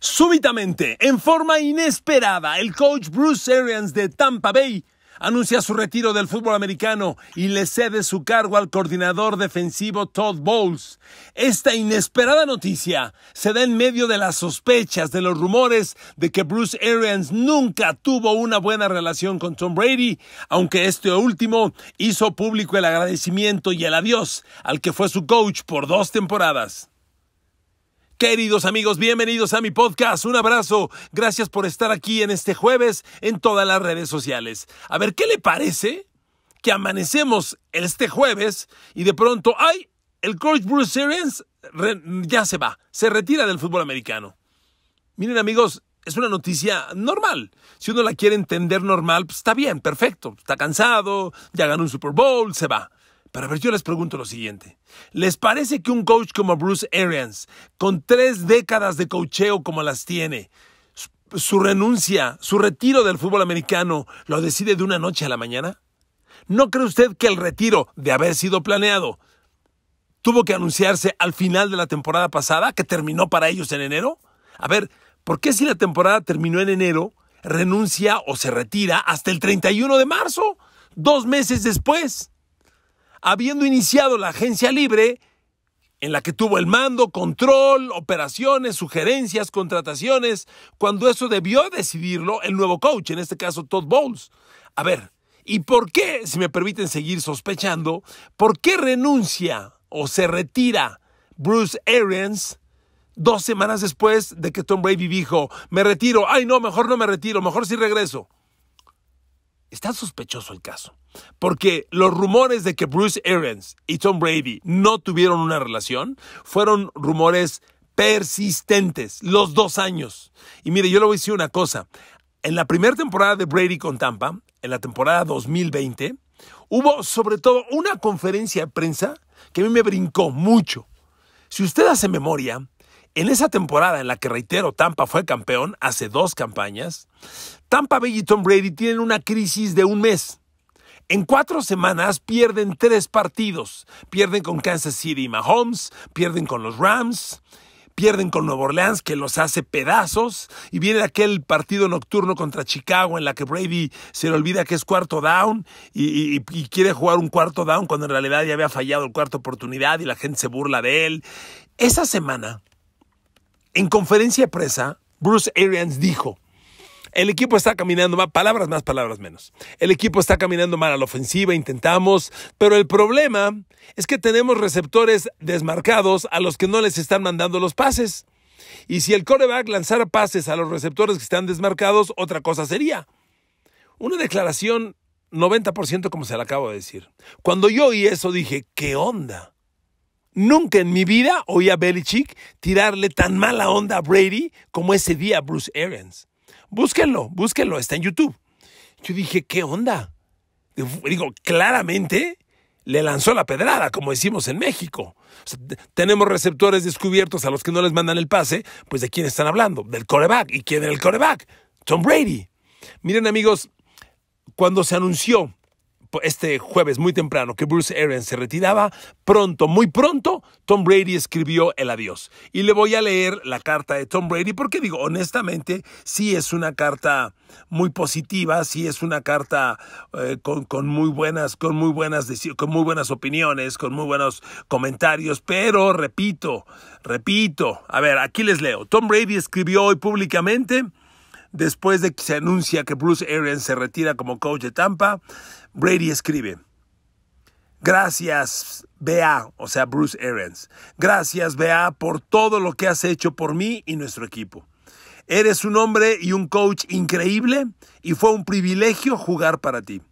Súbitamente, en forma inesperada, el coach Bruce Arians de Tampa Bay anuncia su retiro del fútbol americano y le cede su cargo al coordinador defensivo Todd Bowles. Esta inesperada noticia se da en medio de las sospechas, de los rumores de que Bruce Arians nunca tuvo una buena relación con Tom Brady, aunque este último hizo público el agradecimiento y el adiós al que fue su coach por dos temporadas. Queridos amigos, bienvenidos a mi podcast. Un abrazo. Gracias por estar aquí en este jueves en todas las redes sociales. A ver, ¿qué le parece que amanecemos este jueves y de pronto, ay, el coach Bruce Series ya se va, se retira del fútbol americano? Miren amigos, es una noticia normal. Si uno la quiere entender normal, pues, está bien, perfecto. Está cansado, ya ganó un Super Bowl, se va. Pero a ver, yo les pregunto lo siguiente. ¿Les parece que un coach como Bruce Arians, con tres décadas de coacheo como las tiene, su renuncia, su retiro del fútbol americano, lo decide de una noche a la mañana? ¿No cree usted que el retiro, de haber sido planeado, tuvo que anunciarse al final de la temporada pasada, que terminó para ellos en enero? A ver, ¿por qué si la temporada terminó en enero, renuncia o se retira hasta el 31 de marzo, dos meses después? habiendo iniciado la agencia libre, en la que tuvo el mando, control, operaciones, sugerencias, contrataciones, cuando eso debió decidirlo el nuevo coach, en este caso Todd Bowles. A ver, ¿y por qué, si me permiten seguir sospechando, por qué renuncia o se retira Bruce Arians dos semanas después de que Tom Brady dijo, me retiro, ay no, mejor no me retiro, mejor sí regreso? Está sospechoso el caso, porque los rumores de que Bruce Arians y Tom Brady no tuvieron una relación fueron rumores persistentes los dos años. Y mire, yo le voy a decir una cosa. En la primera temporada de Brady con Tampa, en la temporada 2020, hubo sobre todo una conferencia de prensa que a mí me brincó mucho. Si usted hace memoria, en esa temporada en la que, reitero, Tampa fue campeón hace dos campañas, Tampa Bay y Tom Brady tienen una crisis de un mes. En cuatro semanas pierden tres partidos. Pierden con Kansas City y Mahomes, pierden con los Rams, pierden con Nueva Orleans que los hace pedazos y viene aquel partido nocturno contra Chicago en la que Brady se le olvida que es cuarto down y, quiere jugar un cuarto down cuando en realidad ya había fallado el cuarto oportunidad y la gente se burla de él. Esa semana en conferencia de prensa, Bruce Arians dijo, el equipo está caminando mal, palabras más, palabras menos. El equipo está caminando mal a la ofensiva, intentamos, pero el problema es que tenemos receptores desmarcados a los que no les están mandando los pases. Y si el coreback lanzara pases a los receptores que están desmarcados, otra cosa sería. Una declaración 90% como se la acabo de decir. Cuando yo oí eso dije, ¿qué onda? Nunca en mi vida oí a Belichick tirarle tan mala onda a Brady como ese día a Bruce Arians. Búsquenlo, búsquenlo, está en YouTube. Yo dije, ¿qué onda? Digo, claramente le lanzó la pedrada, como decimos en México. tenemos receptores descubiertos a los que no les mandan el pase, pues ¿de quién están hablando? Del coreback. ¿Y quién era el coreback? Tom Brady. Miren amigos, cuando se anunció este jueves muy temprano que Bruce Aaron se retiraba, pronto, muy pronto, Tom Brady escribió el adiós. Y le voy a leer la carta de Tom Brady porque digo, honestamente, sí es una carta muy positiva, sí es una carta eh, con, con, muy buenas, con muy buenas, con muy buenas opiniones, con muy buenos comentarios, pero repito, repito, a ver, aquí les leo. Tom Brady escribió hoy públicamente Después de que se anuncia que Bruce Arians se retira como coach de Tampa, Brady escribe, gracias BA, o sea Bruce Arians, gracias BA por todo lo que has hecho por mí y nuestro equipo. Eres un hombre y un coach increíble y fue un privilegio jugar para ti.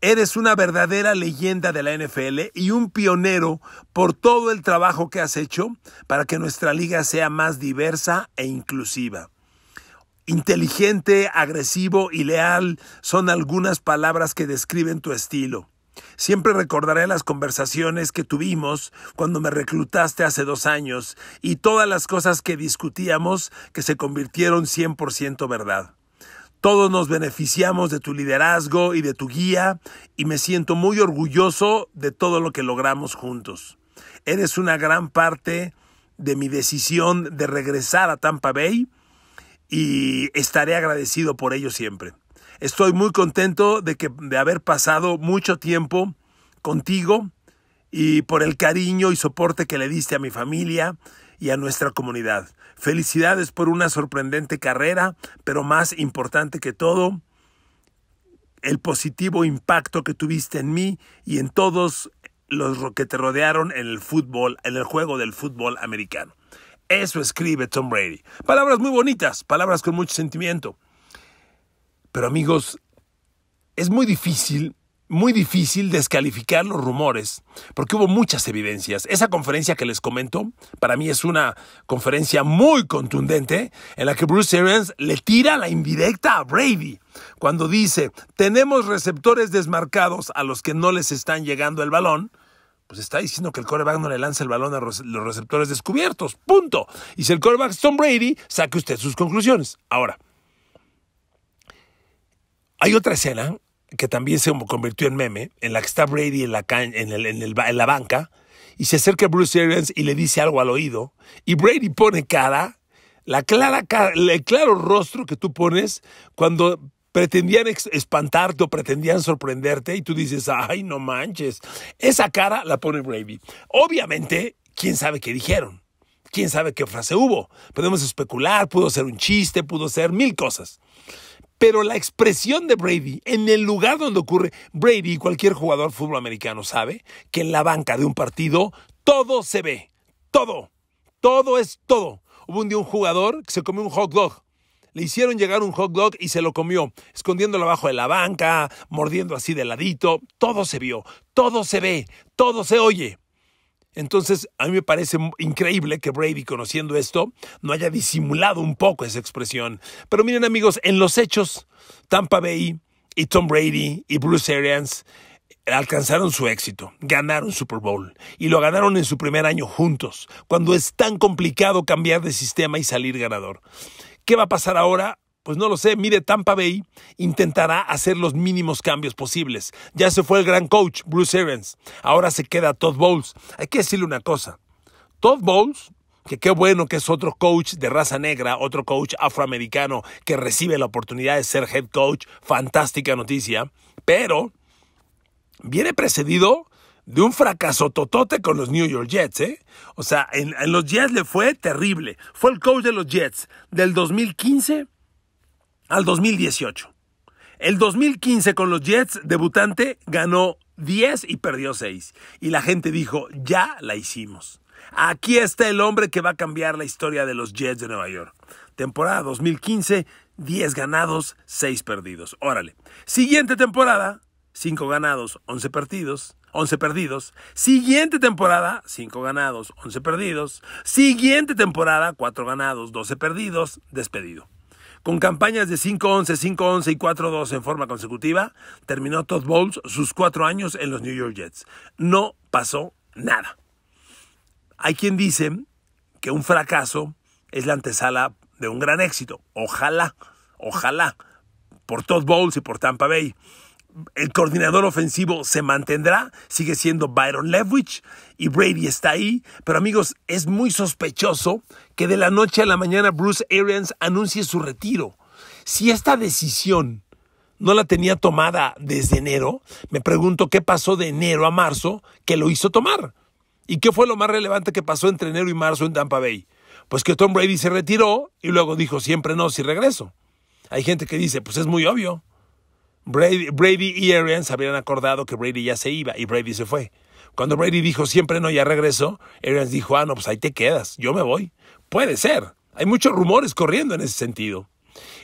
Eres una verdadera leyenda de la NFL y un pionero por todo el trabajo que has hecho para que nuestra liga sea más diversa e inclusiva. Inteligente, agresivo y leal son algunas palabras que describen tu estilo. Siempre recordaré las conversaciones que tuvimos cuando me reclutaste hace dos años y todas las cosas que discutíamos que se convirtieron 100% verdad. Todos nos beneficiamos de tu liderazgo y de tu guía y me siento muy orgulloso de todo lo que logramos juntos. Eres una gran parte de mi decisión de regresar a Tampa Bay y estaré agradecido por ello siempre. Estoy muy contento de, que, de haber pasado mucho tiempo contigo y por el cariño y soporte que le diste a mi familia y a nuestra comunidad. Felicidades por una sorprendente carrera, pero más importante que todo, el positivo impacto que tuviste en mí y en todos los que te rodearon en el fútbol, en el juego del fútbol americano. Eso escribe Tom Brady. Palabras muy bonitas, palabras con mucho sentimiento. Pero amigos, es muy difícil muy difícil descalificar los rumores, porque hubo muchas evidencias. Esa conferencia que les comento, para mí es una conferencia muy contundente, en la que Bruce Arians le tira la indirecta a Brady, cuando dice, tenemos receptores desmarcados a los que no les están llegando el balón, pues está diciendo que el coreback no le lanza el balón a los receptores descubiertos. Punto. Y si el coreback es Tom Brady, saque usted sus conclusiones. Ahora, hay otra escena que también se convirtió en meme, en la que está Brady en la, en la banca y se acerca a Bruce Arians y le dice algo al oído. Y Brady pone la clara, cara, el claro rostro que tú pones cuando pretendían espantarte o pretendían sorprenderte y tú dices, ay, no manches. Esa cara la pone Brady. Obviamente, ¿quién sabe qué dijeron? ¿Quién sabe qué frase hubo? Podemos especular, pudo ser un chiste, pudo ser mil cosas. Pero la expresión de Brady, en el lugar donde ocurre, Brady, cualquier jugador de fútbol americano sabe que en la banca de un partido todo se ve, todo, todo es todo. Hubo un día un jugador que se comió un hot dog le hicieron llegar un hot dog y se lo comió, escondiéndolo abajo de la banca, mordiendo así de ladito. Todo se vio, todo se ve, todo se oye. Entonces, a mí me parece increíble que Brady, conociendo esto, no haya disimulado un poco esa expresión. Pero miren amigos, en los hechos, Tampa Bay y Tom Brady y Bruce Arians alcanzaron su éxito, ganaron Super Bowl y lo ganaron en su primer año juntos, cuando es tan complicado cambiar de sistema y salir ganador. ¿Qué va a pasar ahora? Pues no lo sé, mire, Tampa Bay intentará hacer los mínimos cambios posibles. Ya se fue el gran coach, Bruce Evans. Ahora se queda Todd Bowles. Hay que decirle una cosa. Todd Bowles que qué bueno que es otro coach de raza negra, otro coach afroamericano que recibe la oportunidad de ser head coach, fantástica noticia, pero viene precedido de un fracaso totote con los New York Jets, ¿eh? O sea, en, en, los Jets le fue terrible. Fue el coach de los Jets del 2015 al 2018. El 2015 con los Jets, debutante, ganó 10 y perdió 6. Y la gente dijo, ya la hicimos. Aquí está el hombre que va a cambiar la historia de los Jets de Nueva York. Temporada 2015, 10 ganados, 6 perdidos. Órale. Siguiente temporada, 5 ganados, 11 perdidos. 11 perdidos. Siguiente temporada, 5 ganados, 11 perdidos. Siguiente temporada, 4 ganados, 12 perdidos, despedido. Con campañas de 5-11, 5-11 y 4-2 en forma consecutiva, terminó Todd Bowles sus 4 años en los New York Jets. No pasó nada. Hay quien dice que un fracaso es la antesala de un gran éxito. Ojalá, ojalá, por Todd Bowles y por Tampa Bay. El coordinador ofensivo se mantendrá, sigue siendo Byron Leftwich y Brady está ahí, pero amigos, es muy sospechoso que de la noche a la mañana Bruce Arians anuncie su retiro. Si esta decisión no la tenía tomada desde enero, me pregunto qué pasó de enero a marzo que lo hizo tomar. ¿Y qué fue lo más relevante que pasó entre enero y marzo en Tampa Bay? Pues que Tom Brady se retiró y luego dijo siempre no si regreso. Hay gente que dice, pues es muy obvio. Brady, y Arians habían acordado que Brady ya se iba y Brady se fue. Cuando Brady dijo siempre no, ya regreso, Arians dijo, ah, no, pues ahí te quedas, yo me voy. Puede ser. Hay muchos rumores corriendo en ese sentido.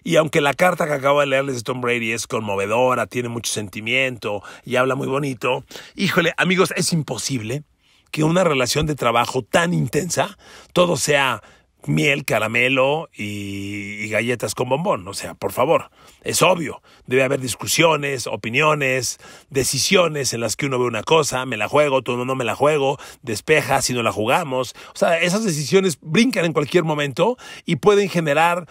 Y aunque la carta que acabo de leerles de Tom Brady es conmovedora, tiene mucho sentimiento y habla muy bonito, híjole, amigos, es imposible que una relación de trabajo tan intensa todo sea miel, caramelo y, galletas con bombón. O sea, por favor, es obvio. Debe haber discusiones, opiniones, decisiones en las que uno ve una cosa, me la juego, todo no me la juego, despeja si no la jugamos. O sea, esas decisiones brincan en cualquier momento y pueden generar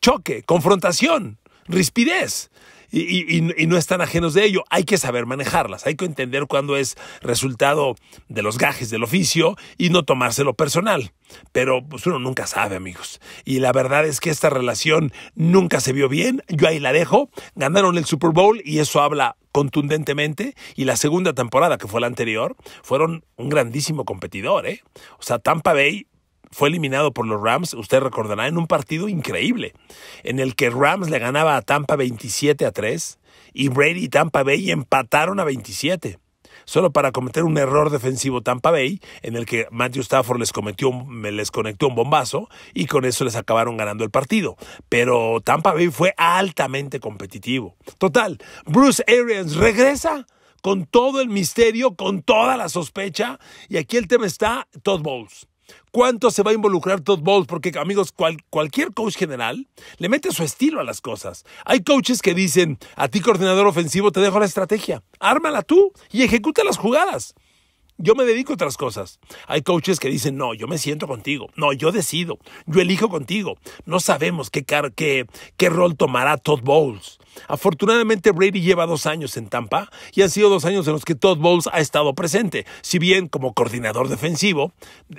choque, confrontación, rispidez y, y, no están ajenos de ello. Hay que saber manejarlas, hay que entender cuándo es resultado de los gajes del oficio y no tomárselo personal. Pero pues uno nunca sabe, amigos. Y la verdad es que esta relación nunca se vio bien. Yo ahí la dejo. Ganaron el Super Bowl y eso habla contundentemente y la segunda temporada que fue la anterior fueron un grandísimo competidor, ¿eh? O sea, Tampa Bay fue eliminado por los Rams, usted recordará, en un partido increíble, en el que Rams le ganaba a Tampa 27 a 3 y Brady y Tampa Bay empataron a 27 solo para cometer un error defensivo Tampa Bay, en el que Matthew Stafford les, cometió, les conectó un bombazo y con eso les acabaron ganando el partido. Pero Tampa Bay fue altamente competitivo. Total, Bruce Arians regresa con todo el misterio, con toda la sospecha, y aquí el tema está Todd Bowles. ¿Cuánto se va a involucrar Todd Bowles? Porque, amigos, cualquier coach general le mete su estilo a las cosas. Hay coaches que dicen, a ti coordinador ofensivo te dejo la estrategia, ármala tú y ejecuta las jugadas. Yo me dedico a otras cosas. Hay coaches que dicen, no, yo me siento contigo. No, yo decido. Yo elijo contigo. No sabemos qué, qué, qué rol tomará Todd Bowles. Afortunadamente Brady lleva dos años en Tampa y han sido dos años en los que Todd Bowles ha estado presente, si bien como coordinador defensivo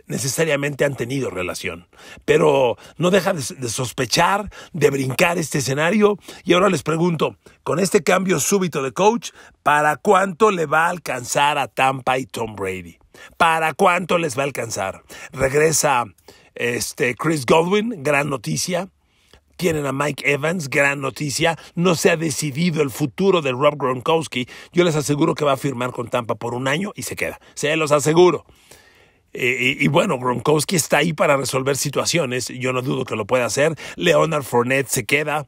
necesariamente han tenido relación. Pero no deja de, sospechar, de brincar este escenario y ahora les pregunto, con este cambio súbito de coach, ¿para cuánto le va a alcanzar a Tampa y Tom Brady? ¿Para cuánto les va a alcanzar? Regresa este, Chris Godwin, gran noticia. Tienen a Mike Evans, gran noticia. No se ha decidido el futuro de Rob Gronkowski. Yo les aseguro que va a firmar con Tampa por un año y se queda. Se los aseguro. Eh, y, bueno, Gronkowski está ahí para resolver situaciones. Yo no dudo que lo pueda hacer. Leonard Fournette se queda.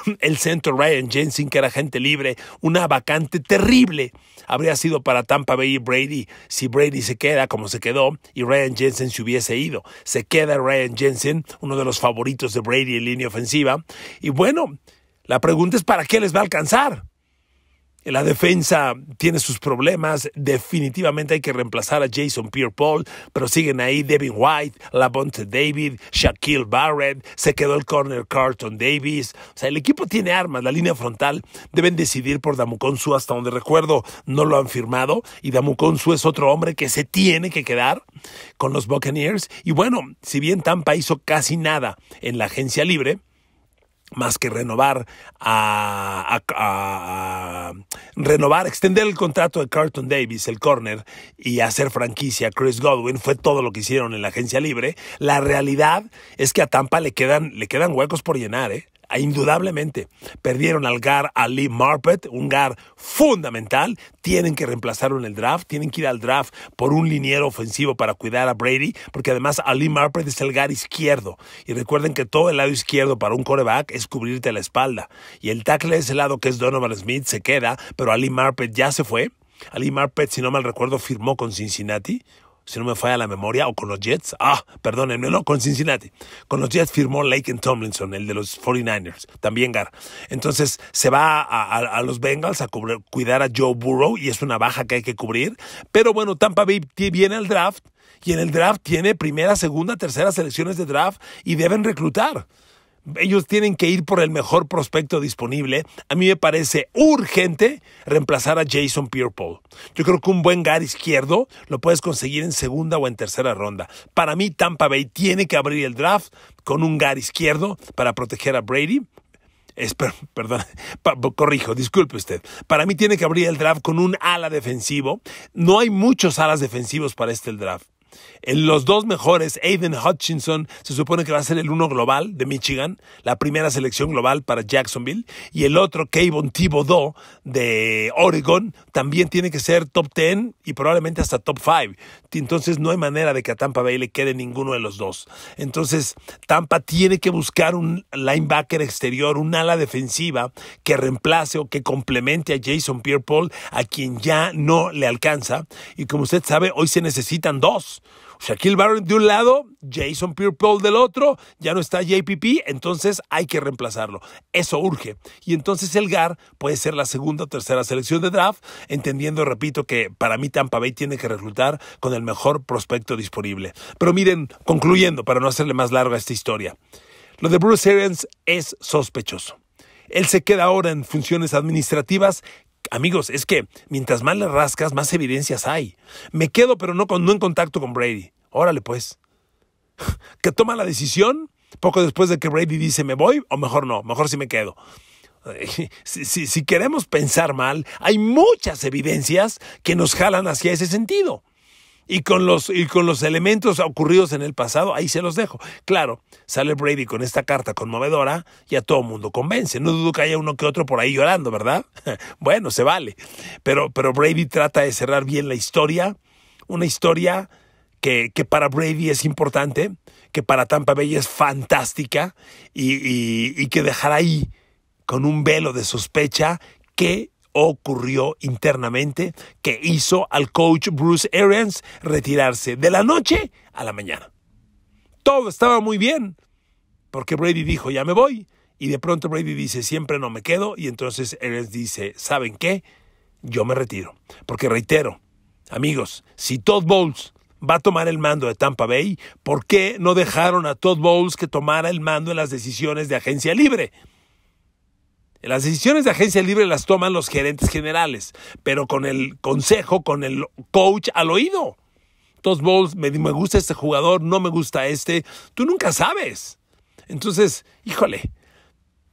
El centro Ryan Jensen, que era gente libre. Una vacante terrible. Habría sido para Tampa Bay y Brady si Brady se queda como se quedó y Ryan Jensen se hubiese ido. Se queda Ryan Jensen, uno de los favoritos de Brady en línea ofensiva. Y bueno, la pregunta es para qué les va a alcanzar. La defensa tiene sus problemas. Definitivamente hay que reemplazar a Jason Pierre Paul, pero siguen ahí Devin White, Labonte David, Shaquille Barrett, se quedó el corner Carlton Davis. O sea, el equipo tiene armas, la línea frontal. Deben decidir por su hasta donde recuerdo no lo han firmado. Y su es otro hombre que se tiene que quedar con los Buccaneers. Y bueno, si bien Tampa hizo casi nada en la agencia libre, más que renovar a Renovar, extender el contrato de Carlton Davis, el corner, y hacer franquicia a Chris Godwin fue todo lo que hicieron en la agencia libre. La realidad es que a Tampa le quedan, le quedan huecos por llenar, ¿eh? Indudablemente, perdieron al GAR Ali Marpet, un GAR fundamental. Tienen que reemplazarlo en el draft, tienen que ir al draft por un liniero ofensivo para cuidar a Brady, porque además Ali Marpet es el GAR izquierdo. Y recuerden que todo el lado izquierdo para un coreback es cubrirte la espalda. Y el tackle de ese lado que es Donovan Smith, se queda, pero Ali Marpet ya se fue. Ali Marpet, si no mal recuerdo, firmó con Cincinnati si no me falla la memoria, o con los Jets. Ah, perdón, no, con Cincinnati. Con los Jets firmó Laken Tomlinson, el de los 49ers, también Gar. Entonces se va a, los Bengals a cuidar a Joe Burrow y es una baja que hay que cubrir. Pero bueno, Tampa Bay viene al draft y en el draft tiene primera, segunda, tercera selecciones de draft y deben reclutar ellos tienen que ir por el mejor prospecto disponible. A mí me parece urgente reemplazar a Jason Pierpol. Yo creo que un buen gar izquierdo lo puedes conseguir en segunda o en tercera ronda. Para mí, Tampa Bay tiene que abrir el draft con un gar izquierdo para proteger a Brady. Es, perdón, corrijo, disculpe usted. Para mí tiene que abrir el draft con un ala defensivo. No hay muchos alas defensivos para este draft en Los dos mejores, Aiden Hutchinson, se supone que va a ser el uno global de Michigan, la primera selección global para Jacksonville, y el otro, Kayvon Thibodeau de Oregon, también tiene que ser top 10 y probablemente hasta top 5. Entonces no hay manera de que a Tampa Bay le quede ninguno de los dos. Entonces Tampa tiene que buscar un linebacker exterior, un ala defensiva que reemplace o que complemente a Jason pierre a quien ya no le alcanza. Y como usted sabe, hoy se necesitan dos. Shaquille Barron de un lado, Jason pierre del otro, ya no está JPP, entonces hay que reemplazarlo. Eso urge. Y entonces el GAR puede ser la segunda o tercera selección de draft, entendiendo, repito, que para mí Tampa Bay tiene que reclutar con el mejor prospecto disponible. Pero miren, concluyendo, para no hacerle más larga esta historia, lo de Bruce Arians es sospechoso. Él se queda ahora en funciones administrativas Amigos, es que mientras más le rascas, más evidencias hay. Me quedo, pero no, con, en contacto con Brady. Órale, pues. Que toma la decisión poco después de que Brady dice me voy, o mejor no, mejor si me quedo. si, queremos pensar mal, hay muchas evidencias que nos jalan hacia ese sentido y con, los, con los elementos ocurridos en el pasado, ahí se los dejo. Claro, sale Brady con esta carta conmovedora y a todo mundo convence. No dudo que haya uno que otro por ahí llorando, ¿verdad? bueno, se vale. Pero, pero Brady trata de cerrar bien la historia, una historia que, para Brady es importante, que para Tampa Bay es fantástica y, y que dejará ahí con un velo de sospecha que ocurrió internamente que hizo al coach Bruce Arians retirarse de la noche a la mañana. Todo estaba muy bien, porque Brady dijo, ya me voy, y de pronto Brady dice, siempre no me quedo, y entonces Arians dice, ¿saben qué? Yo me retiro. Porque reitero, amigos, si Todd Bowles va a tomar el mando de Tampa Bay, ¿por qué no dejaron a Todd Bowles que tomara el mando en las decisiones de agencia libre? Las decisiones de agencia libre las toman los gerentes generales, pero con el consejo, con el coach al oído. Dos balls, me, me gusta este jugador, no me gusta este. Tú nunca sabes. Entonces, híjole,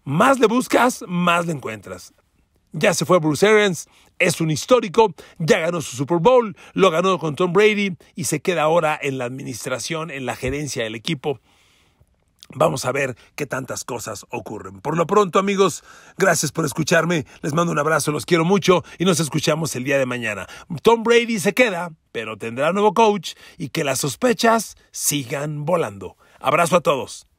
más le buscas, más le encuentras. Ya se fue Bruce Arians, es un histórico, ya ganó su Super Bowl, lo ganó con Tom Brady y se queda ahora en la administración, en la gerencia del equipo. Vamos a ver qué tantas cosas ocurren. Por lo pronto, amigos, gracias por escucharme. Les mando un abrazo, los quiero mucho y nos escuchamos el día de mañana. Tom Brady se queda, pero tendrá nuevo coach y que las sospechas sigan volando. Abrazo a todos.